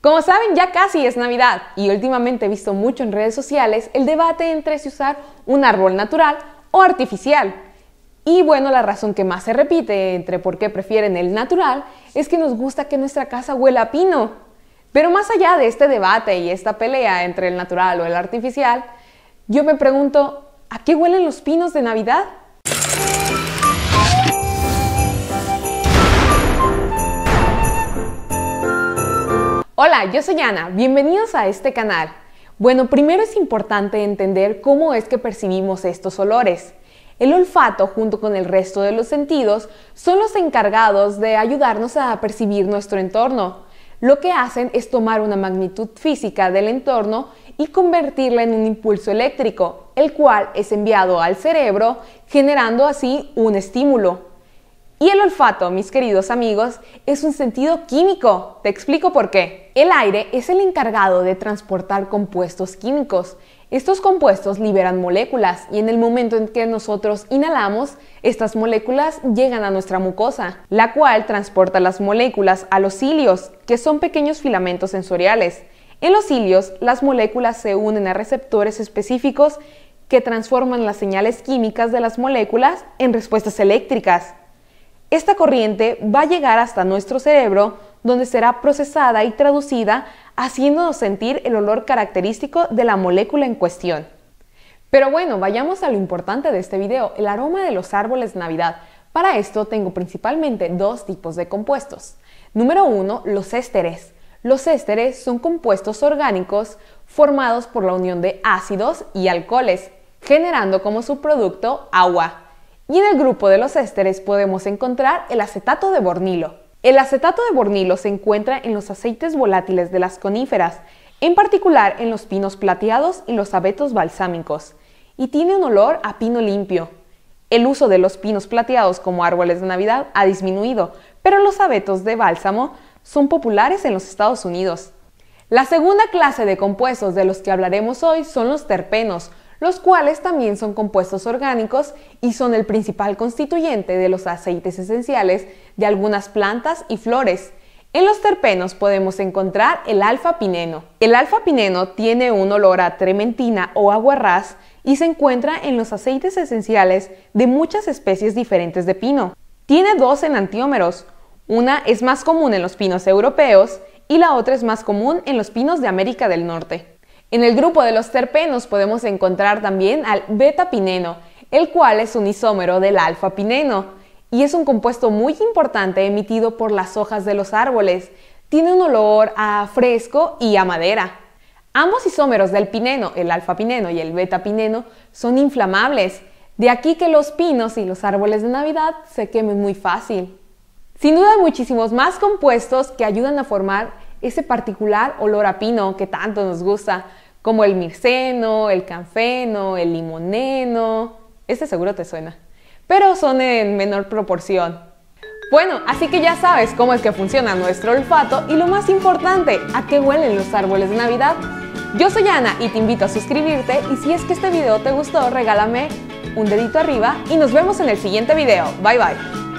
Como saben, ya casi es Navidad y últimamente he visto mucho en redes sociales el debate entre si usar un árbol natural o artificial. Y bueno, la razón que más se repite entre por qué prefieren el natural es que nos gusta que nuestra casa huela a pino. Pero más allá de este debate y esta pelea entre el natural o el artificial, yo me pregunto, ¿a qué huelen los pinos de Navidad? Hola, yo soy Ana, bienvenidos a este canal. Bueno, primero es importante entender cómo es que percibimos estos olores. El olfato, junto con el resto de los sentidos, son los encargados de ayudarnos a percibir nuestro entorno. Lo que hacen es tomar una magnitud física del entorno y convertirla en un impulso eléctrico, el cual es enviado al cerebro, generando así un estímulo. Y el olfato, mis queridos amigos, es un sentido químico. Te explico por qué. El aire es el encargado de transportar compuestos químicos. Estos compuestos liberan moléculas y en el momento en que nosotros inhalamos, estas moléculas llegan a nuestra mucosa, la cual transporta las moléculas a los cilios, que son pequeños filamentos sensoriales. En los cilios, las moléculas se unen a receptores específicos que transforman las señales químicas de las moléculas en respuestas eléctricas. Esta corriente va a llegar hasta nuestro cerebro, donde será procesada y traducida, haciéndonos sentir el olor característico de la molécula en cuestión. Pero bueno, vayamos a lo importante de este video, el aroma de los árboles de Navidad. Para esto tengo principalmente dos tipos de compuestos. Número uno, los ésteres. Los ésteres son compuestos orgánicos formados por la unión de ácidos y alcoholes, generando como subproducto agua. Y en el grupo de los ésteres podemos encontrar el acetato de bornilo. El acetato de bornilo se encuentra en los aceites volátiles de las coníferas, en particular en los pinos plateados y los abetos balsámicos, y tiene un olor a pino limpio. El uso de los pinos plateados como árboles de Navidad ha disminuido, pero los abetos de bálsamo son populares en los Estados Unidos. La segunda clase de compuestos de los que hablaremos hoy son los terpenos, los cuales también son compuestos orgánicos y son el principal constituyente de los aceites esenciales de algunas plantas y flores. En los terpenos podemos encontrar el alfa-pineno. El alfa-pineno tiene un olor a trementina o aguarrás y se encuentra en los aceites esenciales de muchas especies diferentes de pino. Tiene dos enantiómeros. Una es más común en los pinos europeos y la otra es más común en los pinos de América del Norte. En el grupo de los terpenos podemos encontrar también al beta-pineno, el cual es un isómero del alfa-pineno y es un compuesto muy importante emitido por las hojas de los árboles. Tiene un olor a fresco y a madera. Ambos isómeros del pineno, el alfa-pineno y el beta-pineno, son inflamables, de aquí que los pinos y los árboles de Navidad se quemen muy fácil. Sin duda hay muchísimos más compuestos que ayudan a formar ese particular olor a pino que tanto nos gusta, como el mirceno, el canfeno, el limoneno. Este seguro te suena, pero son en menor proporción. Bueno, así que ya sabes cómo es que funciona nuestro olfato y lo más importante, a qué huelen los árboles de Navidad. Yo soy Ana y te invito a suscribirte y si es que este video te gustó, regálame un dedito arriba y nos vemos en el siguiente video. Bye bye.